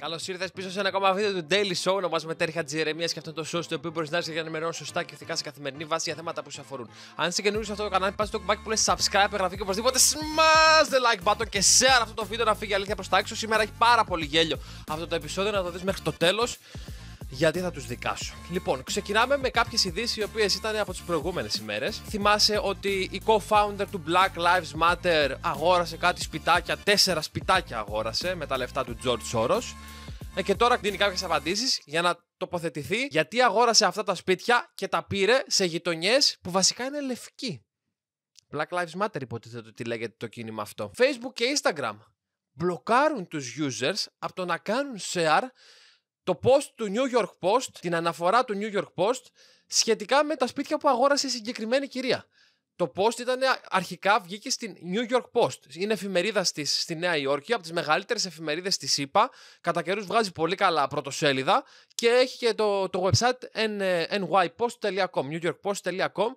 Καλώ ήρθατε πίσω σε ένα ακόμα βίντεο του Daily Show. Ονομάζομαι Τέρχα Τζιερεμία και αυτό το show στο οποίο μπορείς να για να ενημερώνει σωστά και οθικά σε καθημερινή βάση για θέματα που σε αφορούν. Αν είσαι καινούριο σε αυτό το κανάλι, πας στο κουμπάκι που λέει subscribe, εγγραφή και οπωσδήποτε smash the like button και share αυτό το βίντεο να φύγει αλήθεια προς τα έξω. Σήμερα έχει πάρα πολύ γέλιο αυτό το επεισόδιο, να το δεις μέχρι το τέλος γιατί θα τους δικάσω. Λοιπόν, ξεκινάμε με κάποιες ειδήσεις οι οποίες ήταν από τις προηγούμενες ημέρες. Θυμάσαι ότι η co-founder του Black Lives Matter αγόρασε κάτι σπιτάκια, τέσσερα σπιτάκια αγόρασε με τα λεφτά του George Soros. Ε, και τώρα δίνει κάποιες απαντήσεις για να τοποθετηθεί γιατί αγόρασε αυτά τα σπίτια και τα πήρε σε γειτονιές που βασικά είναι λευκοί. Black Lives Matter υποτίθεται ότι λέγεται το κίνημα αυτό. Facebook και Instagram μπλοκάρουν τους users από το να κάνουν share το post του New York Post, την αναφορά του New York Post σχετικά με τα σπίτια που αγόρασε η συγκεκριμένη κυρία. Το Post ήταν αρχικά βγήκε στην New York Post. Είναι εφημερίδα στη, στη Νέα Υόρκη, από τις μεγαλύτερες εφημερίδες της ΕΠΑ. Κατά καιρούς βγάζει πολύ καλά πρωτοσέλιδα και έχει και το, το website nypost.com, newyorkpost.com. Ε,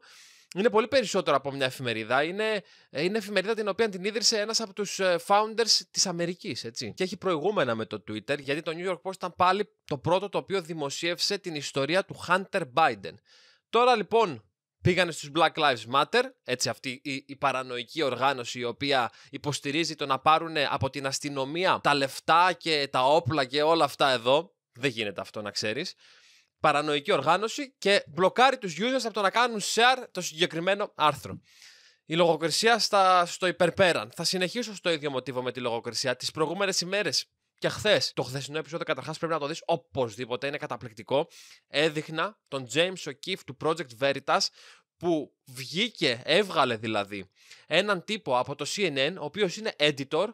είναι πολύ περισσότερο από μια εφημερίδα. Είναι, ε, είναι εφημερίδα την οποία την ίδρυσε ένας από τους ε, founders της Αμερικής. Και έχει προηγούμενα με το Twitter, γιατί το New York Post ήταν πάλι το πρώτο το οποίο δημοσίευσε την ιστορία του Hunter Biden. Τώρα λοιπόν Πήγανε στους Black Lives Matter, έτσι αυτή η, η παρανοϊκή οργάνωση η οποία υποστηρίζει το να πάρουν από την αστυνομία τα λεφτά και τα όπλα και όλα αυτά εδώ. Δεν γίνεται αυτό να ξέρεις. Παρανοϊκή οργάνωση και μπλοκάρει τους users από το να κάνουν share το συγκεκριμένο άρθρο. Η λογοκρισία στα, στο υπερπέραν. Θα συνεχίσω στο ίδιο μοτίβο με τη λογοκρισία. Τις προηγούμενες ημέρες και χθες. Το χθεσινό επεισόδιο καταρχάς πρέπει να το δεις οπωσδήποτε, είναι καταπληκτικό. Έδειχνα τον James O'Keefe του Project Veritas που βγήκε, έβγαλε δηλαδή έναν τύπο από το CNN, ο οποίος είναι editor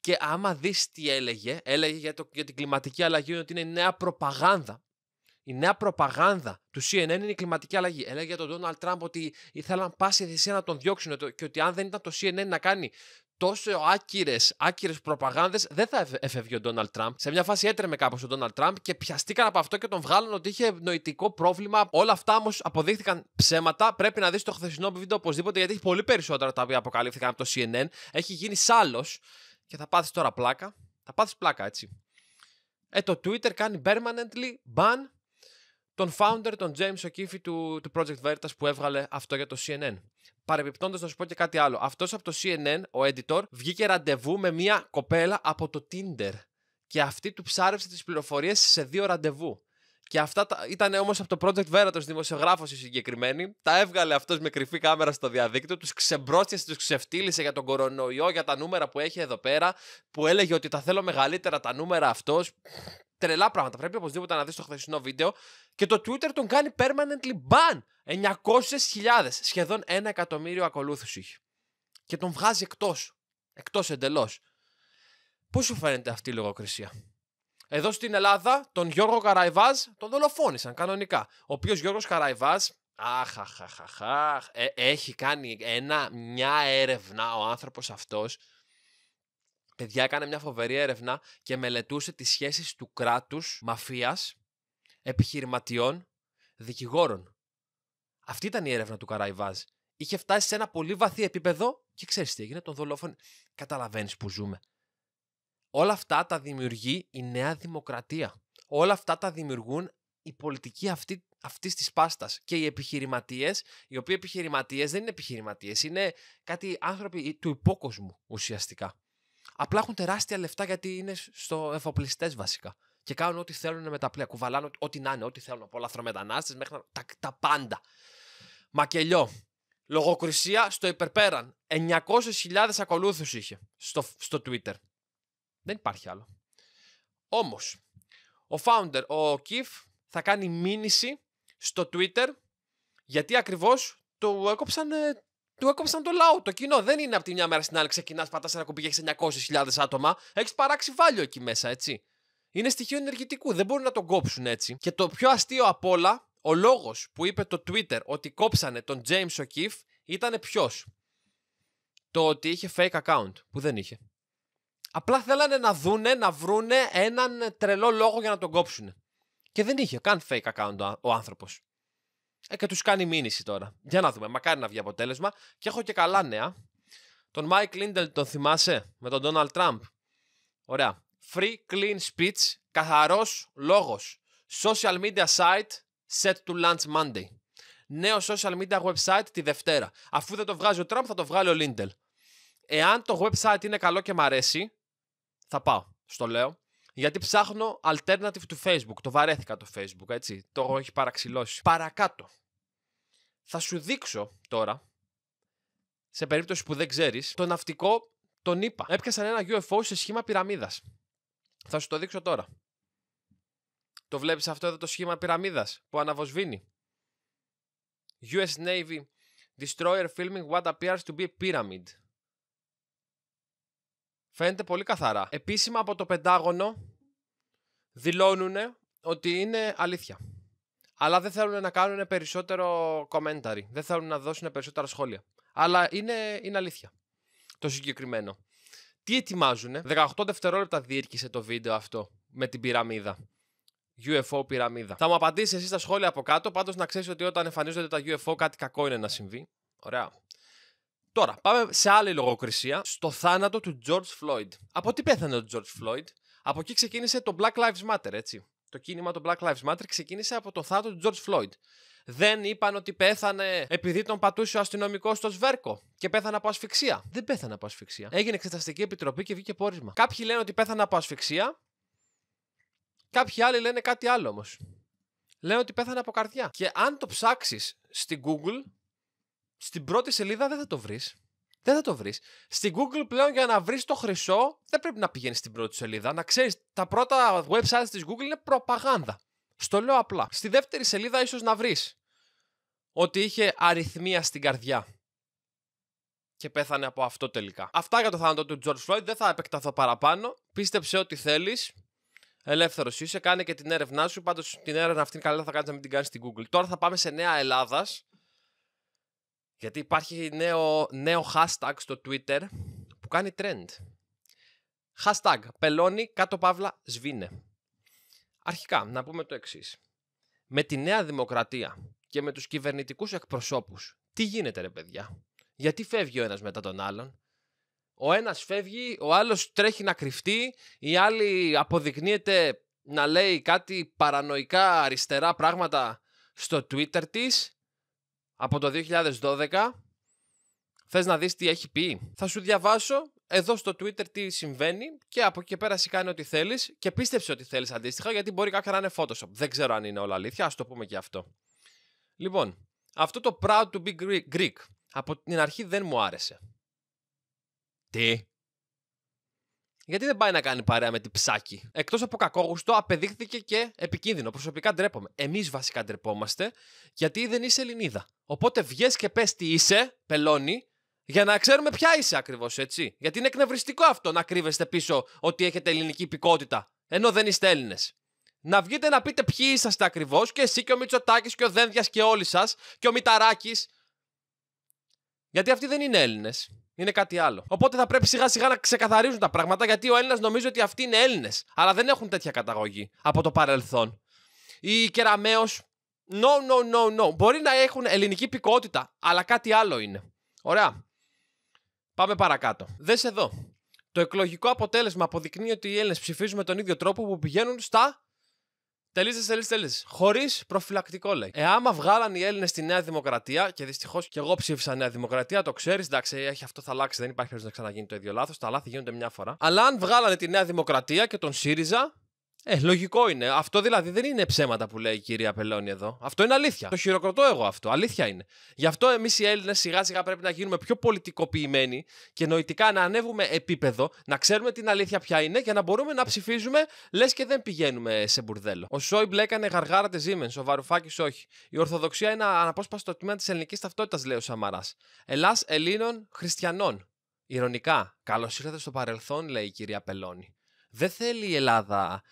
και άμα δεις τι έλεγε, έλεγε για, το, για την κλιματική αλλαγή ότι είναι η νέα προπαγάνδα. Η νέα προπαγάνδα του CNN είναι η κλιματική αλλαγή. Έλεγε για τον Donald Trump ότι ήθελαν πάση θυσία να τον διώξουν και ότι αν δεν ήταν το CNN να κάνει τόσο άκυρες άκυρες προπαγάνδες δεν θα εφεύγει ο Ντόναλτ Τραμπ. Σε μια φάση έτρεμε κάπως ο Ντόναλτ Τραμπ και πιαστήκαν από αυτό και τον βγάλουν ότι είχε νοητικό πρόβλημα. Όλα αυτά όμως αποδείχθηκαν ψέματα. Πρέπει να δεις το χθεσινό βίντεο οπωσδήποτε γιατί έχει πολύ περισσότερα τα οποία αποκαλύφθηκαν από το CNN. Έχει γίνει άλλο. και θα πάθεις τώρα πλάκα. Θα πάθεις πλάκα έτσι. Ε, το Twitter κάνει permanently ban τον founder, τον James O'Keefe του, του Project Veritas που έβγαλε αυτό για το CNN. Παρεμπιπτόντως, να σου πω και κάτι άλλο. Αυτός από το CNN, ο editor, βγήκε ραντεβού με μια κοπέλα από το Tinder. Και αυτή του ψάρευσε τις πληροφορίες σε δύο ραντεβού. Και αυτά τα... ήταν όμως από το Project Veritas, δημοσιογράφος η συγκεκριμένη. Τα έβγαλε αυτός με κρυφή κάμερα στο διαδίκτυο, τους ξεμπρόστιασε, τους ξεφτύλισε για τον κορονοϊό, για τα νούμερα που έχει εδώ πέρα, που έλεγε ότι τα θέλω μεγαλύτερα τα νούμερα αυτός τρελά πράγματα. Πρέπει οπωσδήποτε να δεις το χθεσινό βίντεο. Και το Twitter τον κάνει permanently ban. 900.000, σχεδόν ένα εκατομμύριο ακολούθους είχε. Και τον βγάζει εκτός. Εκτός εντελώς. Πώς σου φαίνεται αυτή η λογοκρισία. Εδώ στην Ελλάδα τον Γιώργο Καραϊβάζ τον δολοφόνησαν κανονικά. Ο οποίος Γιώργος Καραϊβάζ. Αχ, αχ, ε, έχει κάνει ένα, μια έρευνα ο άνθρωπος αυτός παιδιά έκανε μια φοβερή έρευνα και μελετούσε τις σχέσεις του κράτους, μαφίας, επιχειρηματιών, δικηγόρων. Αυτή ήταν η έρευνα του Καραϊβάζ. Είχε φτάσει σε ένα πολύ βαθύ επίπεδο και ξέρεις τι έγινε, τον δολόφων, Καταλαβαίνεις που ζούμε. Όλα αυτά τα δημιουργεί η νέα δημοκρατία. Όλα αυτά τα δημιουργούν η πολιτική αυτή αυτής της πάστας. Και οι επιχειρηματίες, οι οποίοι επιχειρηματίες δεν είναι επιχειρηματίες, είναι κάτι άνθρωποι του υπόκοσμου ουσιαστικά. Απλά έχουν τεράστια λεφτά γιατί είναι στο εφοπλιστές βασικά. Και κάνουν ό,τι θέλουν με τα πλοία. Κουβαλάνε ό,τι να είναι, ό,τι θέλουν. Από λαθρομετανάστες μέχρι να... τα, τα πάντα. Μακελιό. Λογοκρισία στο υπερπέραν. 900.000 ακολούθους είχε στο, στο Twitter. Δεν υπάρχει άλλο. Όμως, ο founder, ο Κιφ, θα κάνει μήνυση στο Twitter γιατί ακριβώς του έκοψαν του έκοψαν το λαό, το κοινό. Δεν είναι από τη μια μέρα στην άλλη ξεκινάς, πατάς ένα κουμπί και έχεις 900.000 άτομα. Έχεις παράξει βάλιο εκεί μέσα, έτσι. Είναι στοιχείο ενεργητικού, δεν μπορούν να τον κόψουν έτσι. Και το πιο αστείο απ' όλα, ο λόγος που είπε το Twitter ότι κόψανε τον James O'Keefe ήταν ποιος. Το ότι είχε fake account, που δεν είχε. Απλά θέλανε να δούνε, να βρούνε έναν τρελό λόγο για να τον κόψουν. Και δεν είχε καν fake account ο άνθρωπος. Ε, και τους κάνει μήνυση τώρα. Για να δούμε. Μακάρι να βγει αποτέλεσμα. Και έχω και καλά νέα. Τον Μάικ Λίντελ τον θυμάσαι με τον Donald Trump. Ωραία. Free clean speech, καθαρός λόγος. Social media site set to launch Monday. Νέο social media website τη Δευτέρα. Αφού δεν το βγάζει ο Τραμπ θα το βγάλει ο Λίντελ. Εάν το website είναι καλό και μ' αρέσει, θα πάω. Στο λέω. Γιατί ψάχνω alternative του Facebook. Το βαρέθηκα το Facebook, έτσι. Το έχει παραξηλώσει. Παρακάτω. Θα σου δείξω τώρα, σε περίπτωση που δεν ξέρεις, το ναυτικό τον είπα. Έπιασαν ένα UFO σε σχήμα πυραμίδας. Θα σου το δείξω τώρα. Το βλέπεις αυτό εδώ το σχήμα πυραμίδας που αναβοσβήνει. US Navy Destroyer filming what appears to be a pyramid. Φαίνεται πολύ καθαρά. Επίσημα από το Πεντάγωνο δηλώνουν ότι είναι αλήθεια αλλά δεν θέλουν να κάνουν περισσότερο commentary, δεν θέλουν να δώσουν περισσότερα σχόλια. Αλλά είναι, είναι αλήθεια το συγκεκριμένο. Τι ετοιμάζουν, 18 δευτερόλεπτα διήρκησε το βίντεο αυτό με την πυραμίδα. UFO πυραμίδα. Θα μου απαντήσεις εσύ στα σχόλια από κάτω, Πάντως να ξέρεις ότι όταν εμφανίζονται τα UFO κάτι κακό είναι να συμβεί. Ωραία. Τώρα, πάμε σε άλλη λογοκρισία, στο θάνατο του George Floyd. Από τι πέθανε ο George Floyd? Από εκεί ξεκίνησε το Black Lives Matter, έτσι το κίνημα των Black Lives Matter ξεκίνησε από το θάνατο του George Floyd. Δεν είπαν ότι πέθανε επειδή τον πατούσε ο αστυνομικός στο σβέρκο και πέθανε από ασφυξία. Δεν πέθανε από ασφυξία. Έγινε εξεταστική επιτροπή και βγήκε πόρισμα. Κάποιοι λένε ότι πέθανε από ασφυξία. Κάποιοι άλλοι λένε κάτι άλλο όμως. Λένε ότι πέθανε από καρδιά. Και αν το ψάξεις στην Google, στην πρώτη σελίδα δεν θα το βρεις. Δεν θα το βρεις. Στην Google πλέον για να βρεις το χρυσό, δεν πρέπει να πηγαίνεις στην πρώτη σελίδα. Να ξέρεις, τα πρώτα websites της Google είναι προπαγάνδα. Στο λέω απλά. Στη δεύτερη σελίδα ίσως να βρεις ότι είχε αριθμία στην καρδιά. Και πέθανε από αυτό τελικά. Αυτά για το θάνατο του George Floyd. Δεν θα επεκταθώ παραπάνω. Πίστεψε ό,τι θέλεις. Ελεύθερος είσαι. Κάνε και την έρευνά σου. Πάντως την έρευνα αυτή καλά θα κάνεις να μην την κάνεις στην Google. Τώρα θα πάμε σε Νέα Ελλάδας. Γιατί υπάρχει νέο, νέο hashtag στο Twitter που κάνει trend. Hashtag πελώνει κάτω παύλα σβήνε. Αρχικά να πούμε το εξής. Με τη Νέα Δημοκρατία και με τους κυβερνητικούς εκπροσώπους τι γίνεται ρε παιδιά. Γιατί φεύγει ο ένας μετά τον άλλον. Ο ένας φεύγει, ο άλλος τρέχει να κρυφτεί, η άλλη αποδεικνύεται να λέει κάτι παρανοϊκά αριστερά πράγματα στο Twitter της από το 2012, θες να δεις τι έχει πει. Θα σου διαβάσω εδώ στο Twitter τι συμβαίνει και από εκεί και πέρα κάνει ό,τι θέλεις και πίστεψε ότι θέλεις αντίστοιχα γιατί μπορεί κάποια να είναι Photoshop. Δεν ξέρω αν είναι όλα αλήθεια, ας το πούμε και αυτό. Λοιπόν, αυτό το proud to be Greek από την αρχή δεν μου άρεσε. Τι? γιατί δεν πάει να κάνει παρέα με την ψάκι. Εκτός από κακόγουστο, απεδείχθηκε και επικίνδυνο. Προσωπικά ντρέπομαι. Εμείς βασικά ντρεπόμαστε, γιατί δεν είσαι Ελληνίδα. Οπότε βγες και πες τι είσαι, πελώνει, για να ξέρουμε ποια είσαι ακριβώς, έτσι. Γιατί είναι εκνευριστικό αυτό να κρύβεστε πίσω ότι έχετε ελληνική υπηκότητα, ενώ δεν είστε Έλληνες. Να βγείτε να πείτε ποιοι είσαστε ακριβώς και εσύ και ο Μητσοτάκης και ο Δένδιας και όλοι σας και ο Μηταράκης. Γιατί αυτοί δεν είναι Έλληνες είναι κάτι άλλο. Οπότε θα πρέπει σιγά σιγά να ξεκαθαρίζουν τα πράγματα γιατί ο Έλληνας νομίζει ότι αυτοί είναι Έλληνες. Αλλά δεν έχουν τέτοια καταγωγή από το παρελθόν. Η Κεραμαίο. No, no, no, no. Μπορεί να έχουν ελληνική πικότητα, αλλά κάτι άλλο είναι. Ωραία. Πάμε παρακάτω. Δες εδώ. Το εκλογικό αποτέλεσμα αποδεικνύει ότι οι Έλληνες ψηφίζουν με τον ίδιο τρόπο που πηγαίνουν στα Τελείωσε, τελείωσε, τελείωσε. Χωρίς προφυλακτικό λέει. Εάν βγάλαν οι Έλληνες τη Νέα Δημοκρατία, και δυστυχώς και εγώ ψήφισα Νέα Δημοκρατία, το ξέρεις, εντάξει, έχει, αυτό θα αλλάξει, δεν υπάρχει περίπτωση να ξαναγίνει το ίδιο λάθος. Τα λάθη γίνονται μια φορά. Αλλά αν βγάλανε τη Νέα Δημοκρατία και τον ΣΥΡΙΖΑ, ε, λογικό είναι. Αυτό δηλαδή δεν είναι ψέματα που λέει η κυρία Πελώνη εδώ. Αυτό είναι αλήθεια. Το χειροκροτώ εγώ αυτό. Αλήθεια είναι. Γι' αυτό εμείς οι Έλληνες σιγά σιγά πρέπει να γίνουμε πιο πολιτικοποιημένοι και νοητικά να ανέβουμε επίπεδο, να ξέρουμε την αλήθεια ποια είναι για να μπορούμε να ψηφίζουμε λες και δεν πηγαίνουμε σε μπουρδέλο. Ο Σόιμπλε έκανε γαργάρα τη Ζήμεν, ο Βαρουφάκης όχι. Η Ορθοδοξία είναι αναπόσπαστο τμήμα της ελληνικής ταυτότητας, λέει ο Σαμαράς. Ελλάς Ελλήνων χριστιανών. Ηρωνικά. Καλώς ήρθατε στο παρελθόν, λέει η κυρία Πελώνη. Δεν θέλει η Ελλάδα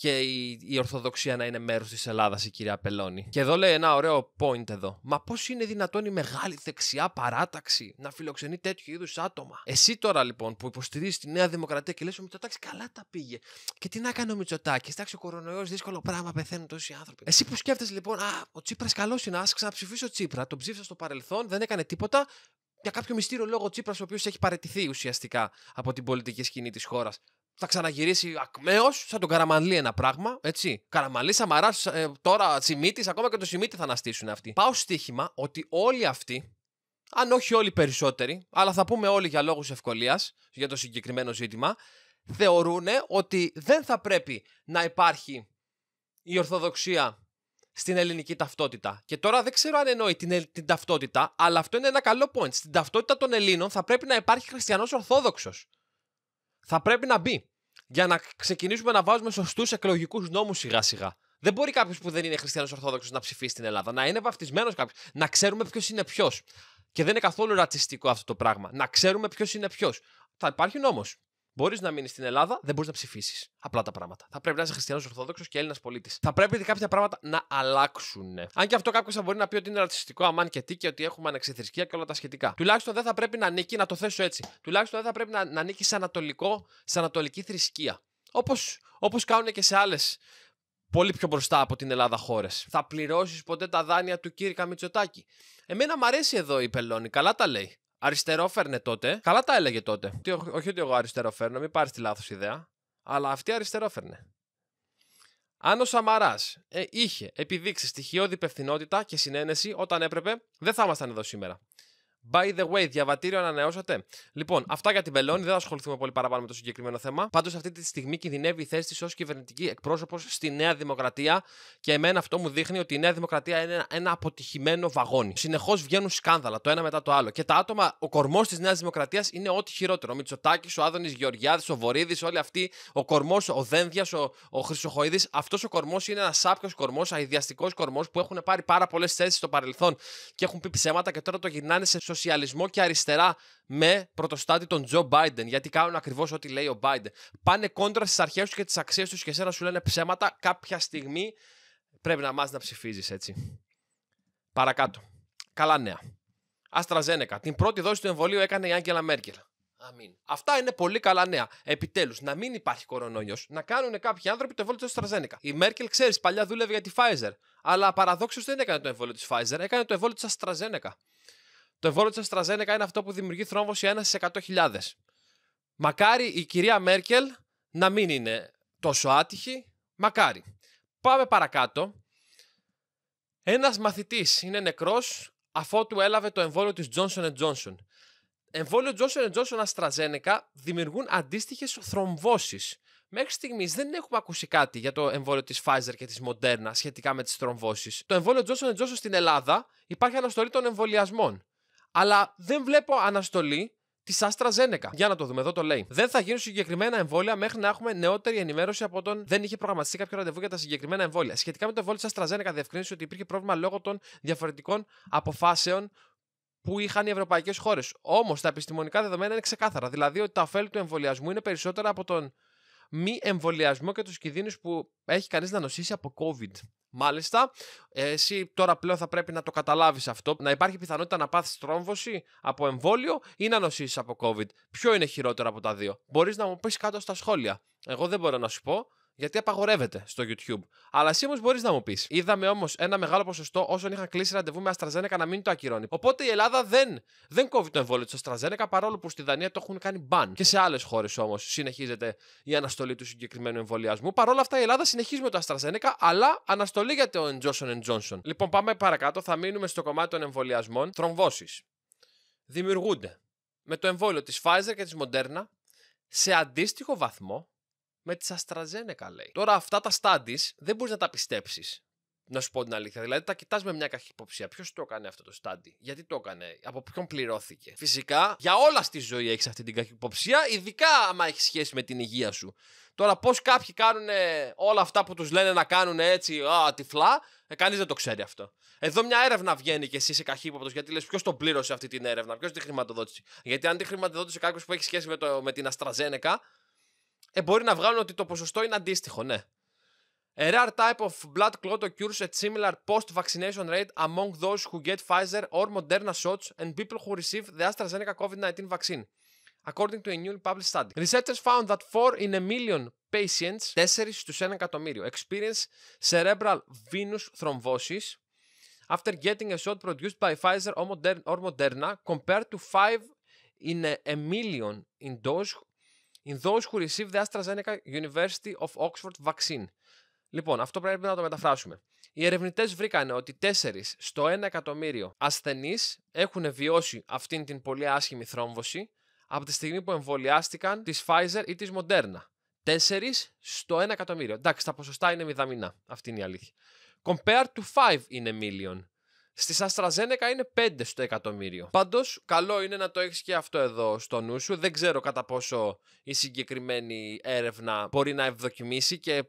και η, η Ορθοδοξία να είναι μέρος της Ελλάδας, η κυρία Πελώνη. Και εδώ λέει ένα ωραίο point εδώ. Μα πώς είναι δυνατόν η μεγάλη δεξιά παράταξη να φιλοξενεί τέτοιου είδους άτομα. Εσύ τώρα λοιπόν που υποστηρίζεις τη Νέα Δημοκρατία και λες ο Μητσοτάκης καλά τα πήγε. Και τι να κάνει ο Μητσοτάκης. Εντάξει, ο κορονοϊός δύσκολο πράγμα, πεθαίνουν τόσοι άνθρωποι. Εσύ που σκέφτεσαι λοιπόν, Α, ο Τσίπρας καλός είναι, ας ξαναψηφίσω Τσίπρα. Τον ψήφισα στο παρελθόν, δεν έκανε τίποτα. Για κάποιο μυστήριο λόγο ο Τσίπρας, ο οποίος έχει παραιτηθεί ουσιαστικά από την πολιτική σκηνή της χώρας, θα ξαναγυρίσει ακμαίω, σαν τον Καραμαλή ένα πράγμα. Έτσι. Καραμαλή, Σαμαρά, ε, τώρα Τσιμίτης, ακόμα και το Τσιμίτη θα αναστήσουν αυτοί. Πάω στοίχημα ότι όλοι αυτοί, αν όχι όλοι περισσότεροι, αλλά θα πούμε όλοι για λόγους ευκολίας για το συγκεκριμένο ζήτημα, θεωρούν ότι δεν θα πρέπει να υπάρχει η Ορθοδοξία στην ελληνική ταυτότητα. Και τώρα δεν ξέρω αν εννοεί την, την ταυτότητα, αλλά αυτό είναι ένα καλό point. Στην ταυτότητα των Ελλήνων θα πρέπει να υπάρχει χριστιανός Ορθόδοξος θα πρέπει να μπει. Για να ξεκινήσουμε να βάζουμε σωστούς εκλογικούς νόμους σιγά σιγά. Δεν μπορεί κάποιος που δεν είναι χριστιανός Ορθόδοξος να ψηφίσει στην Ελλάδα. Να είναι βαφτισμένος κάποιος. Να ξέρουμε ποιος είναι ποιος. Και δεν είναι καθόλου ρατσιστικό αυτό το πράγμα. Να ξέρουμε ποιος είναι ποιος. Θα υπάρχει νόμος. Μπορείς να μείνεις στην Ελλάδα, δεν μπορείς να ψηφίσεις. Απλά τα πράγματα. Θα πρέπει να είσαι χριστιανός Ορθόδοξος και Έλληνας πολίτης. Θα πρέπει κάποια πράγματα να αλλάξουν. Αν και αυτό κάποιος θα μπορεί να πει ότι είναι ρατσιστικό, αμάν και τι και ότι έχουμε ανεξιθρησκεία και όλα τα σχετικά. Τουλάχιστον δεν θα πρέπει να ανήκει, να το θέσω έτσι. Τουλάχιστον δεν θα πρέπει να, να ανήκει σε, ανατολικό, σε ανατολική θρησκεία. Όπως όπως κάνουν και σε άλλες πολύ πιο μπροστά από την Ελλάδα χώρες. Θα πληρώσεις ποτέ τα δάνεια του κύρικα Μητσοτάκη. Εμένα μου αρέσει εδώ η Πελώνη, καλά τα λέει. Αριστερό τότε. Καλά τα έλεγε τότε. Τι, όχι ότι εγώ αριστερό φέρνω, μην πάρεις τη λάθος ιδέα. Αλλά αυτή αριστερό φέρνε. Αν ο Σαμαράς ε, είχε επιδείξει στοιχειώδη υπευθυνότητα και συνένεση όταν έπρεπε, δεν θα ήμασταν εδώ σήμερα. By the way, διαβατήριο ανανεώσατε. Λοιπόν, αυτά για την Μπελόνη. Δεν θα ασχοληθούμε πολύ παραπάνω με το συγκεκριμένο θέμα. Πάντως, αυτή τη στιγμή κινδυνεύει η θέση τη ως κυβερνητική εκπρόσωπος στη Νέα Δημοκρατία. Και εμένα αυτό μου δείχνει ότι η Νέα Δημοκρατία είναι ένα αποτυχημένο βαγόνι. Συνεχώς βγαίνουν σκάνδαλα το ένα μετά το άλλο. Και τα άτομα, ο κορμός της Νέας Δημοκρατίας είναι ό,τι χειρότερο. Ο Μητσοτάκης, ο Άδωνης Γεωργιάδης, ο Βορύδης, όλοι αυτοί. Ο κορμός, ο Δένδιας, ο, ο Χρυσοχοίδης. Αυτός ο κορμός είναι ένας σάπιο κορμός, αειδιαστικός κορμός που έχουν πάρει πάρα πολλές θέσεις στο παρελθόν και έχουν πει ψέματα και τώρα το γυρνάνε σε σοσιαλισμό και αριστερά με πρωτοστάτη τον Τζο Μπάιντεν. Γιατί κάνουν ακριβώς ό,τι λέει ο Μπάιντεν. Πάνε κόντρα στις αρχές τους και τις αξίες τους και σένα σου λένε ψέματα. Κάποια στιγμή πρέπει να μάθεις να ψηφίζεις έτσι. Παρακάτω. Καλά νέα. Αστραζένεκα. Την πρώτη δόση του εμβολίου έκανε η Άγγελα Μέρκελ. Αμήν. Αυτά είναι πολύ καλά νέα. Επιτέλους, να μην υπάρχει κορονοϊός, να κάνουν κάποιοι άνθρωποι το εμβόλιο του Αστραζένεκα. Η Μέρκελ, ξέρεις, παλιά δούλευε για τη Pfizer. Αλλά παραδόξως δεν έκανε το εμβόλιο της Pfizer, έκανε το εμβόλιο της Αστραζένεκα. Το εμβόλιο της Αστραζένεκα είναι αυτό που δημιουργεί θρόμβωση 1 στι 100.000. Μακάρι η κυρία Μέρκελ να μην είναι τόσο άτυχη. Μακάρι. Πάμε παρακάτω. Ένας μαθητής είναι νεκρός αφότου έλαβε το εμβόλιο της Johnson Johnson. Εμβόλιο Johnson Johnson Αστραζένεκα δημιουργούν αντίστοιχες θρομβώσεις. Μέχρι στιγμής δεν έχουμε ακούσει κάτι για το εμβόλιο της Pfizer και της Moderna σχετικά με τις θρομβώσεις. Το εμβόλιο Johnson Johnson στην Ελλάδα υπάρχει αναστολή των εμβολιασμών αλλά δεν βλέπω αναστολή της AstraZeneca. Για να το δούμε, εδώ το λέει. Δεν θα γίνουν συγκεκριμένα εμβόλια μέχρι να έχουμε νεότερη ενημέρωση από τον. Δεν είχε προγραμματιστεί κάποιο ραντεβού για τα συγκεκριμένα εμβόλια. Σχετικά με το εμβόλιο της AstraZeneca, διευκρίνησε ότι υπήρχε πρόβλημα λόγω των διαφορετικών αποφάσεων που είχαν οι ευρωπαϊκές χώρες. Όμως τα επιστημονικά δεδομένα είναι ξεκάθαρα. Δηλαδή ότι τα ωφέλη του εμβολιασμού είναι περισσότερα από τον μη εμβολιασμό και τους κινδύνους που έχει κανείς να νοσήσει από COVID. Μάλιστα, εσύ τώρα πλέον θα πρέπει να το καταλάβεις αυτό. Να υπάρχει πιθανότητα να πάθεις τρόμβωση από εμβόλιο ή να νοσήσεις από COVID. Ποιο είναι χειρότερο από τα δύο. Μπορείς να μου πεις κάτω στα σχόλια. Εγώ δεν μπορώ να σου πω. Γιατί απαγορεύεται στο YouTube. Αλλά εσύ όμως μπορείς να μου πεις. Είδαμε όμως ένα μεγάλο ποσοστό όσων είχαν κλείσει ραντεβού με Αστραζένεκα να μην το ακυρώνει. Οπότε η Ελλάδα δεν, δεν κόβει το εμβόλιο της Αστραζένεκα παρόλο που στη Δανία το έχουν κάνει μπαν. Και σε άλλες χώρες όμως συνεχίζεται η αναστολή του συγκεκριμένου εμβολιασμού. Παρ' όλα αυτά η Ελλάδα συνεχίζει με το Αστραζένεκα αλλά αναστολή για το Johnson Johnson. Λοιπόν, πάμε παρακάτω. Θα μείνουμε στο κομμάτι των εμβολιασμών. Θρομβώσεις. Δημιουργούνται με το εμβόλιο της Pfizer και της Moderna σε αντίστοιχο βαθμό με τη Αστραζένεκα, λέει. Τώρα αυτά τα στάντι δεν μπορείς να τα πιστέψεις. Να σου πω την αλήθεια. Δηλαδή, τα κοιτάς με μια καχυποψία. Ποιος το έκανε αυτό το στάντι, γιατί το έκανε, από ποιον πληρώθηκε. Φυσικά, για όλα στη ζωή έχεις αυτή την καχυποψία, ειδικά άμα έχεις σχέση με την υγεία σου. Τώρα, πώς κάποιοι κάνουν όλα αυτά που τους λένε να κάνουν έτσι, α, τυφλά, ε, κανείς δεν το ξέρει αυτό. Εδώ μια έρευνα βγαίνει και εσύ είσαι καχύποπτος, γιατί λες ποιος τον πλήρωσε αυτή την έρευνα, ποιος τη χρηματοδότησε. Γιατί αν τη χρηματοδότησε κάποιος που έχει σχέση με, το, με την Αστραζένεκα, ε, μπορεί να βγάλουν ότι το ποσοστό είναι αντίστοιχο, ναι. A rare type of blood clot occurs at similar post-vaccination rate among those who get Pfizer or Moderna shots and people who receive the AstraZeneca COVID-19 vaccine, according to a newly published study. Researchers found that 4 in a million patients, 4 στους 1 εκατομμύριο, experience cerebral venous thrombosis after getting a shot produced by Pfizer or Moderna compared to 5 in a million in those in those who AstraZeneca University of Oxford vaccine. Λοιπόν, αυτό πρέπει να το μεταφράσουμε. Οι ερευνητές βρήκαν ότι 4 στο 1 εκατομμύριο ασθενείς έχουν βιώσει αυτήν την πολύ άσχημη θρόμβωση από τη στιγμή που εμβολιάστηκαν της Pfizer ή της Moderna. 4 στο 1 εκατομμύριο. Εντάξει, τα ποσοστά είναι μηδαμινά. Αυτή είναι η αλήθεια. Compared to 5 in a million Στη Αστραζένεκα είναι 5 στο εκατομμύριο. Πάντως, καλό είναι να το έχεις και αυτό εδώ στο νου σου. Δεν ξέρω κατά πόσο η συγκεκριμένη έρευνα μπορεί να ευδοκιμήσει και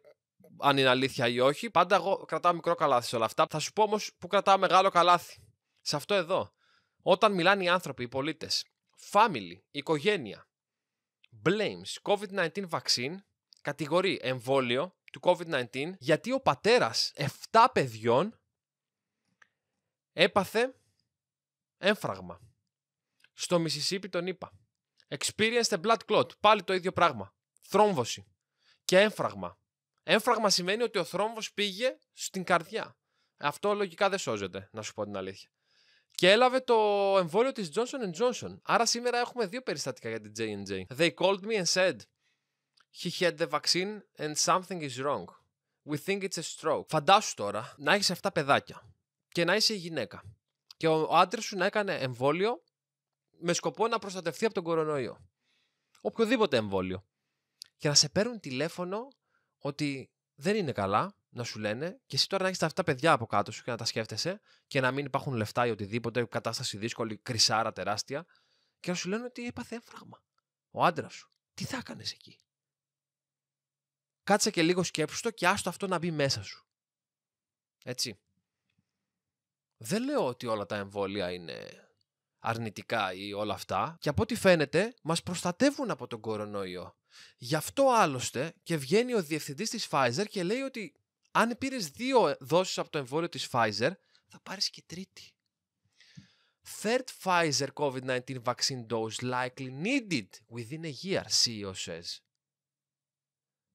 αν είναι αλήθεια ή όχι. Πάντα εγώ κρατάω μικρό καλάθι σε όλα αυτά. Θα σου πω όμως που κρατάω μεγάλο καλάθι. Σε αυτό εδώ. Όταν μιλάνε οι άνθρωποι, οι πολίτες, family, οικογένεια, blames, COVID-19 vaccine, κατηγορεί εμβόλιο του COVID-19, γιατί ο πατέρας 7 παιδιών έπαθε έμφραγμα. Στο Μισισίπι τον είπα. Experience the blood clot. Πάλι το ίδιο πράγμα. Θρόμβωση. Και έμφραγμα. Έμφραγμα σημαίνει ότι ο θρόμβος πήγε στην καρδιά. Αυτό λογικά δεν σώζεται, να σου πω την αλήθεια. Και έλαβε το εμβόλιο της Johnson Johnson. Άρα σήμερα έχουμε δύο περιστατικά για την J&J. They called me and said, he had the vaccine and something is wrong. We think it's a stroke. Φαντάσου τώρα να έχεις 7 παιδάκια και να είσαι γυναίκα. Και ο, ο άντρας σου να έκανε εμβόλιο με σκοπό να προστατευτεί από τον κορονοϊό. Οποιοδήποτε εμβόλιο. Και να σε παίρνουν τηλέφωνο ότι δεν είναι καλά, να σου λένε, και εσύ τώρα να έχεις αυτά τα παιδιά από κάτω σου και να τα σκέφτεσαι και να μην υπάρχουν λεφτά ή οτιδήποτε, κατάσταση δύσκολη, κρυσάρα τεράστια, και να σου λένε ότι έπαθε έμφραγμα. Ο άντρας σου. Τι θα έκανες εκεί. Κάτσε και λίγο σκέψου το και άστο αυτό να μπει μέσα σου. Έτσι. Δεν λέω ότι όλα τα εμβόλια είναι αρνητικά ή όλα αυτά. Και από ό,τι φαίνεται, μας προστατεύουν από τον κορονοϊό. Γι' αυτό άλλωστε και βγαίνει ο διευθυντής της Pfizer και λέει ότι αν πήρες δύο δόσεις από το εμβόλιο της Pfizer, θα πάρεις και τρίτη. Third Pfizer COVID-19 vaccine dose likely needed within a year, CEO says.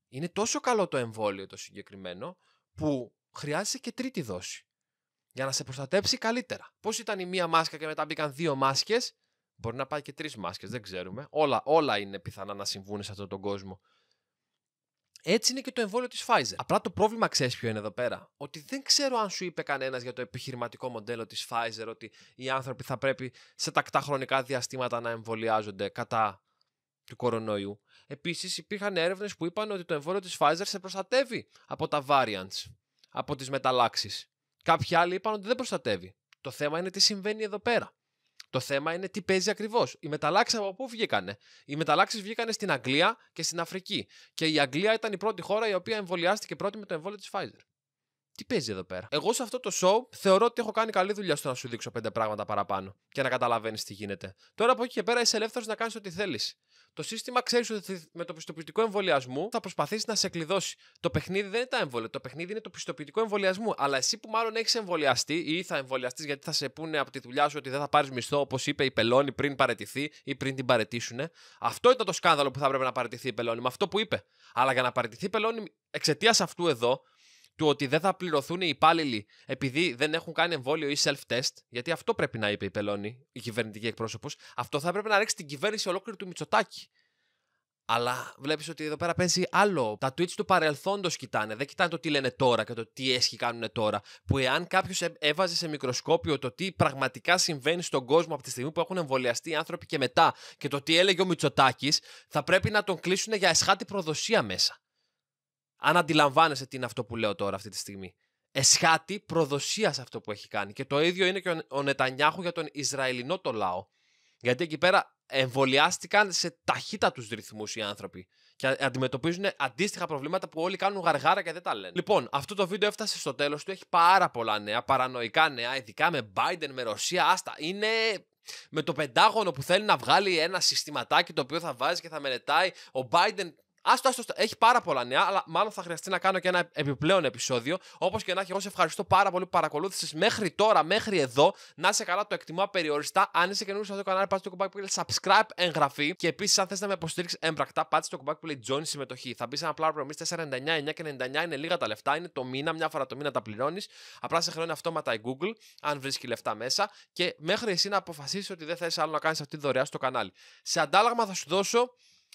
Είναι τόσο καλό το εμβόλιο το συγκεκριμένο που χρειάζεται και τρίτη δόση για να σε προστατέψει καλύτερα. Πώς ήταν η μία μάσκα και μετά μπήκαν δύο μάσκες, μπορεί να πάει και τρεις μάσκες, δεν ξέρουμε. Όλα, όλα είναι πιθανά να συμβούν σε αυτόν τον κόσμο. Έτσι είναι και το εμβόλιο της Pfizer. Απλά το πρόβλημα ξέρεις ποιο είναι εδώ πέρα. Ότι δεν ξέρω αν σου είπε κανένας για το επιχειρηματικό μοντέλο της Pfizer ότι οι άνθρωποι θα πρέπει σε τακτά χρονικά διαστήματα να εμβολιάζονται κατά του κορονοϊού. Επίσης, υπήρχαν έρευνες που είπαν ότι το εμβόλιο της Pfizer σε προστατεύει από τα variants, από τις μεταλλάξεις. Κάποιοι άλλοι είπαν ότι δεν προστατεύει. Το θέμα είναι τι συμβαίνει εδώ πέρα. Το θέμα είναι τι παίζει ακριβώς. Οι μεταλλάξεις από πού βγήκανε. Οι μεταλλάξεις βγήκανε στην Αγγλία και στην Αφρική. Και η Αγγλία ήταν η πρώτη χώρα η οποία εμβολιάστηκε πρώτη με το εμβόλιο της Pfizer. Τι παίζει εδώ πέρα. Εγώ σε αυτό το show θεωρώ ότι έχω κάνει καλή δουλειά στο να σου δείξω πέντε πράγματα παραπάνω και να καταλαβαίνεις τι γίνεται. Τώρα από εκεί και πέρα είσαι ελεύθερος να κάνεις ό,τι θέλεις. Το σύστημα ξέρεις ότι με το πιστοποιητικό εμβολιασμού θα προσπαθήσει να σε κλειδώσει. Το παιχνίδι δεν είναι τα εμβόλια. Το παιχνίδι είναι το πιστοποιητικό εμβολιασμού. Αλλά εσύ που μάλλον έχεις εμβολιαστεί ή θα εμβολιαστείς γιατί θα σε πούνε από τη δουλειά σου ότι δεν θα πάρεις μισθό, όπως είπε η Πελώνη πριν παρετηθεί ή πριν την παρετήσουν. Αυτό ήταν το σκάνδαλο που θα έπρεπε να παρετηθεί η Πελώνη, με αυτό που είπε. Αλλά για να παρετηθεί η Πελώνη εξαιτίας αυτού εδώ, του ότι δεν θα πληρωθούν οι υπάλληλοι επειδή δεν έχουν κάνει εμβόλιο ή self-test, γιατί αυτό πρέπει να είπε η Πελώνη, η κυβερνητική εκπρόσωπος, αυτό θα έπρεπε να ρίξει την κυβέρνηση ολόκληρη του Μητσοτάκη. Αλλά βλέπεις ότι εδώ πέρα παίζει άλλο. Τα tweets του παρελθόντος κοιτάνε. Δεν κοιτάνε το τι λένε τώρα και το τι έσχοι κάνουν τώρα. Που εάν κάποιος έβαζε σε μικροσκόπιο το τι πραγματικά συμβαίνει στον κόσμο από τη στιγμή που έχουν εμβολιαστεί οι άνθρωποι και μετά και το τι έλεγε ο Μητσοτάκης, θα πρέπει να τον κλείσουν για εσχάτη προδοσία μέσα αν αντιλαμβάνεσαι τι είναι αυτό που λέω τώρα αυτή τη στιγμή. Εσχάτη προδοσίας σε αυτό που έχει κάνει. Και το ίδιο είναι και ο Νετανιάχου για τον Ισραηλινό το λαό. Γιατί εκεί πέρα εμβολιάστηκαν σε ταχύτατους ρυθμούς οι άνθρωποι. Και αντιμετωπίζουν αντίστοιχα προβλήματα που όλοι κάνουν γαργάρα και δεν τα λένε. Λοιπόν, αυτό το βίντεο έφτασε στο τέλος του. Έχει πάρα πολλά νέα, παρανοϊκά νέα, ειδικά με Biden, με Ρωσία. Άστα. Είναι με το πεντάγωνο που θέλει να βγάλει ένα συστηματάκι το οποίο θα βάζει και θα μελετάει. Ο Biden Άστο, άστο, έχει πάρα πολλά νέα, αλλά μάλλον θα χρειαστεί να κάνω και ένα επιπλέον επεισόδιο. Όπως και να έχει, εγώ σε ευχαριστώ πάρα πολύ που παρακολούθησες μέχρι τώρα, μέχρι εδώ. Να σε καλά, το εκτιμώ περιοριστά. Αν είσαι καινούριο σε αυτό το κανάλι, πάτε το κουμπάκι που λέει subscribe, εγγραφή. Και επίσης, αν θες να με υποστηρίξεις έμπρακτα, πάτε το κουμπάκι που λέει join συμμετοχή. Θα μπεις σε ένα πλάρο προμη 4,99 και 99 είναι λίγα τα λεφτά, είναι το μήνα, μια φορά το μήνα τα πληρώνεις. Απλά σε χρεώνει αυτόματα η Google, αν βρίσκει λεφτά μέσα. Και μέχρι εσύ να αποφασίσεις ότι δεν θες άλλο να κάνεις αυτή τη δωρεά στο κανάλι. Σε αντάλλαγμα θα σου δώσω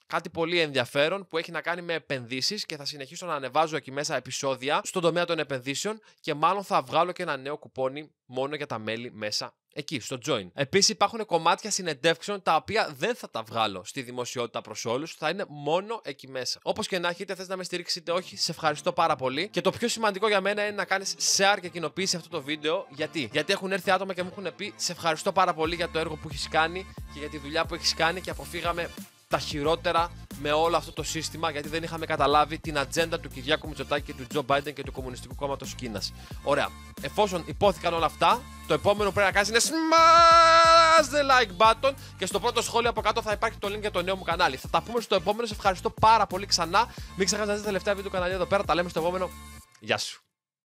κάτι πολύ ενδιαφέρον που έχει να κάνει με επενδύσεις και θα συνεχίσω να ανεβάζω εκεί μέσα επεισόδια στον τομέα των επενδύσεων και μάλλον θα βγάλω και ένα νέο κουπόνι μόνο για τα μέλη μέσα εκεί, στο join. Επίσης υπάρχουν κομμάτια συνεντεύξεων τα οποία δεν θα τα βγάλω στη δημοσιότητα προς όλους, θα είναι μόνο εκεί μέσα. Όπως και να έχετε θες να με στηρίξει όχι, σε ευχαριστώ πάρα πολύ. Και το πιο σημαντικό για μένα είναι να κάνεις share και κοινοποίηση αυτό το βίντεο. Γιατί? Γιατί έχουν έρθει άτομα και μου έχουν πει σε ευχαριστώ πάρα πολύ για το έργο που έχεις κάνει και για τη δουλειά που έχεις κάνει και αποφύγαμε τα χειρότερα με όλο αυτό το σύστημα, γιατί δεν είχαμε καταλάβει την ατζέντα του Κυριάκου Μητσοτάκη και του Τζο Μπάιντεν και του Κομμουνιστικού Κόμματος Κίνας. Ωραία. Εφόσον υπόθηκαν όλα αυτά, το επόμενο που πρέπει να κάνεις είναι smash the like button και στο πρώτο σχόλιο από κάτω θα υπάρχει το link για το νέο μου κανάλι. Θα τα πούμε στο επόμενο. Σε ευχαριστώ πάρα πολύ ξανά. Μην ξεχάσετε τα τελευταία βίντεο του κανάλι εδώ πέρα. Τα λέμε στο επόμενο. Γεια σου.